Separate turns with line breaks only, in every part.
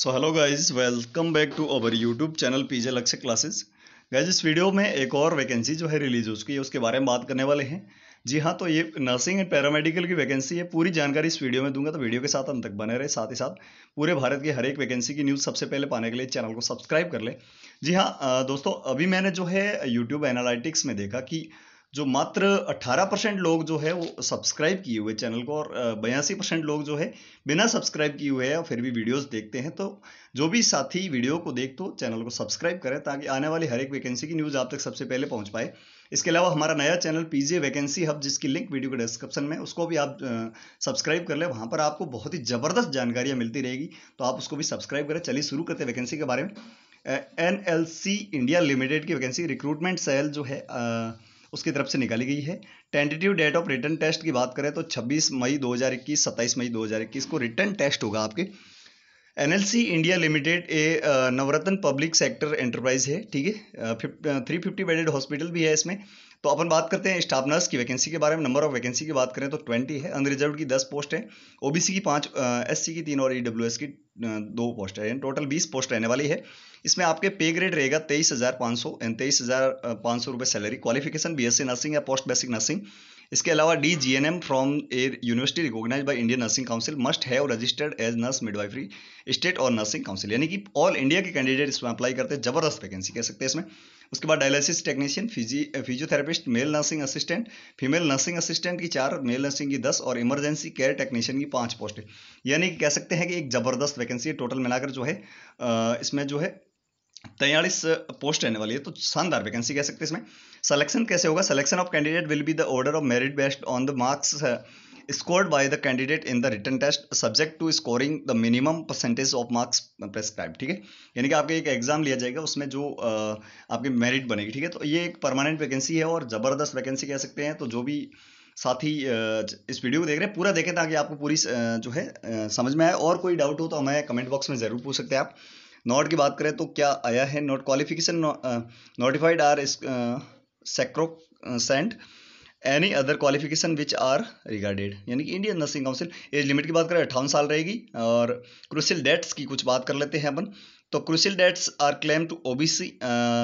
so hello guys welcome back to our YouTube channel PJ Lakshya classes guys इस video में एक और vacancy जो है रिलीज हो चुकी है उसके बारे में बात करने वाले हैं जी हाँ तो ये नर्सिंग एंड पैरामेडिकल की वैकेंसी है पूरी जानकारी इस वीडियो में दूंगा तो वीडियो के साथ अंत तक बने रहे साथ ही साथ पूरे भारत की हर एक वैकेंसी की न्यूज़ सबसे पहले पाने के लिए चैनल को सब्सक्राइब कर लें जी हाँ दोस्तों अभी मैंने जो है यूट्यूब एनालिटिक्स में देखा कि जो मात्र 18 परसेंट लोग जो है वो सब्सक्राइब किए हुए चैनल को और बयासी परसेंट लोग जो है बिना सब्सक्राइब किए हुए हैं और फिर भी वीडियोस देखते हैं तो जो भी साथी वीडियो को देख तो चैनल को सब्सक्राइब करें ताकि आने वाली हर एक वैकेंसी की न्यूज़ आप तक सबसे पहले पहुँच पाए इसके अलावा हमारा नया चैनल पी वैकेंसी हब जिसकी लिंक वीडियो के डिस्क्रिप्शन में उसको भी आप सब्सक्राइब कर लें वहाँ पर आपको बहुत ही ज़बरदस्त जानकारियाँ मिलती रहेगी तो आप उसको भी सब्सक्राइब करें चलिए शुरू करते हैं वैकेंसी के बारे में एन इंडिया लिमिटेड की वैकेंसी रिक्रूटमेंट सेल जो है उसकी तरफ से निकाली गई है tentative date of written test की बात करें तो 26 मई 2021 27 मई 2021 को रिटर्न टेस्ट होगा आपके NLC India limited a Navratna public sector enterprise है ठीक है थ्री फिफ्टी बेडेड हॉस्पिटल भी है इसमें तो अपन बात करते हैं स्टाफ नर्स की वैकेंसी के बारे में नंबर ऑफ वैकेंसी की बात करें तो ट्वेंटी है अनरिजर्व की दस पोस्ट है ओबीसी की पाँच सी की तीन और एस की दो पोस्ट है टोटल बीस पोस्ट रहने वाली है इसमें आपके पे ग्रेड रहेगा तेईस हज़ार पाँच सौ तेईस हज़ार पाँच सौ रुपये salary qualification B S C nursing या पोस्ट बेसिक नर्सिंग इसके अलावा D G N M from a university recognise by Indian nursing council must have registered as nurse midwifery state और नर्सिंग काउंसिल यानी कि ऑल इंडिया के candidate इसमें apply करते हैं जबरदस्त वैकेंसी कह सकते हैं इसमें उसके बाद डायलिसिस टेक्नीशियन फिजी physiotherapist male nursing assistant female nursing assistant की चार मेल नर्सिंग की दस और इमरजेंसी केयर टेक्नीशियन की पाँच पोस्ट यानी कि कह सकते हैं कि एक ज़बरदस्त वैकेंसी है टोटल मिलाकर जो है इसमें जो है तैयलीस पोस्ट रहने वाली है तो शानदार वैकेंसी कह सकते हैं इसमें सिलेक्शन कैसे होगा selection of candidate will be the order of merit based on the marks scored by the candidate in the written test subject to scoring the minimum percentage of marks prescribe ठीक है यानी कि आपके एक exam लिया जाएगा उसमें जो uh, आपकी मेरिट बनेगी ठीक है तो ये एक परमानेंट वैकेंसी है और ज़बरदस्त वैकेंसी कह सकते हैं तो जो भी साथी uh, इस वीडियो को देख रहे हैं पूरा देखें ताकि आपको पूरी uh, जो है समझ में आए और कोई डाउट हो तो हमें कमेंट बॉक्स में ज़रूर पूछ सकते हैं आप नॉट की बात करें तो क्या आया है नॉट क्वालिफिकेशन नोटिफाइड आर सेक्रो सेंट any other qualification which are regarded यानी कि Indian nursing council age limit की बात करें अट्ठावन साल रहेगी और क्रूसियल डेट्स की कुछ बात कर लेते हैं अपन तो crucial dates are claim to OBC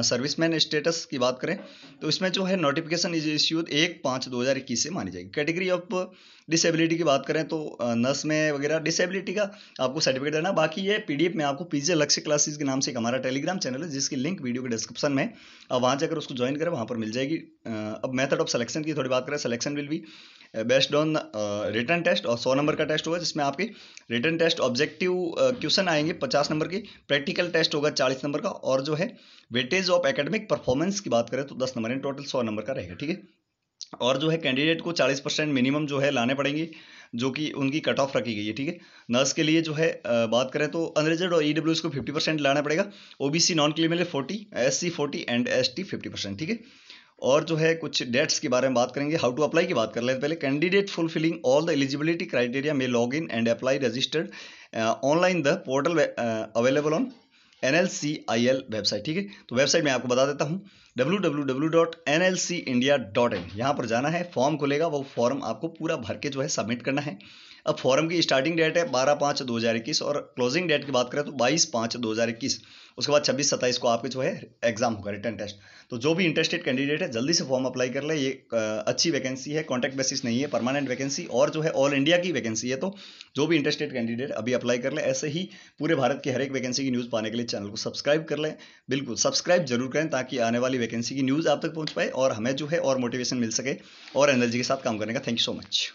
serviceman status की बात करें तो इसमें जो है नोटिफिकेशन इज इश्यूड एक पाँच दो हज़ार इक्कीस से मानी जाएगी कैटेगरी ऑफ डिसेबिलिटी की बात करें तो नर्स uh, में वगैरह डिसेबिलिटी का आपको सर्टिफिकेट देना बाकी ये पीडीएफ में आपको पीजे लक्ष्य क्लासेस के नाम से एक हमारा टेलीग्राम चैनल है जिसकी लिंक वीडियो के डिस्क्रिप्शन में अब वहाँ जाकर उसको ज्वाइन करें वहाँ पर मिल जाएगी uh, अब मैथड ऑफ सलेक्शन की थोड़ी बात करें selection will be based on written test और सौ नंबर का टेस्ट होगा जिसमें आपके रिटर्न टेस्ट ऑब्जेक्टिव क्वेश्चन आएंगे पचास नंबर के प्रैक्टिकल टेस्ट होगा चालीस नंबर का और जो है वेटेज ऑफ एकेडमिक परफॉर्मेंस की बात करें तो दस नंबर टोटल सौ नंबर का रहेगा ठीक है और जो है कैंडिडेट को चालीस परसेंट मिनिमम जो है लाने पड़ेंगे जो कि उनकी कट ऑफ रखी गई है ठीक है नर्स के लिए जो है uh, बात करें तो अनरिजर्व और ईडब्ल्यू e को 50 परसेंट लाना पड़ेगा ओबीसी नॉन क्लीमेल 40 एससी 40 एंड एसटी 50 परसेंट ठीक है और जो है कुछ डेट्स के बारे में बात करेंगे हाउ टू अप्लाई की बात कर लेते पहले candidate fulfilling all the eligibility criteria में log in and apply registered online the portal available on N L C I L website ठीक है तो वेबसाइट में आपको बता देता हूँ www.nlcindia.in यहाँ पर जाना है फॉर्म खुलेगा वो फॉर्म आपको पूरा भर के जो है सबमिट करना है अब फॉर्म की स्टार्टिंग डेट है बारह पाँच दो हज़ार इक्कीस और क्लोजिंग डेट की बात करें तो बाईस पाँच दो हज़ार इक्कीस उसके बाद छब्बीस सत्ताईस को आपके जो है एग्जाम होगा रिटर्न टेस्ट तो जो भी इंटरेस्टेड कैंडिडेट है जल्दी से फॉर्म अप्लाई कर ले ये अच्छी वैकेंसी है कॉन्ट्रैक्ट बेसिस नहीं है परमानेंट वैकेंसी और जो है ऑल इंडिया की वैकेंसी है तो जो भी इंटरेस्टेड कैंडिडेट अभी अप्लाई कर ले ऐसे ही पूरे भारत की हर एक वैकेंसी की न्यूज़ पाने के लिए चैनल को सब्सक्राइब कर लें बिल्कुल सब्सक्राइब जरूर करें ताकि आने वाली वैकेंसी की न्यूज़ आप तक पहुँच पाए और हमें जो है और मोटिवेशन मिल सके और एनर्जी के साथ काम करने का थैंक यू सो मच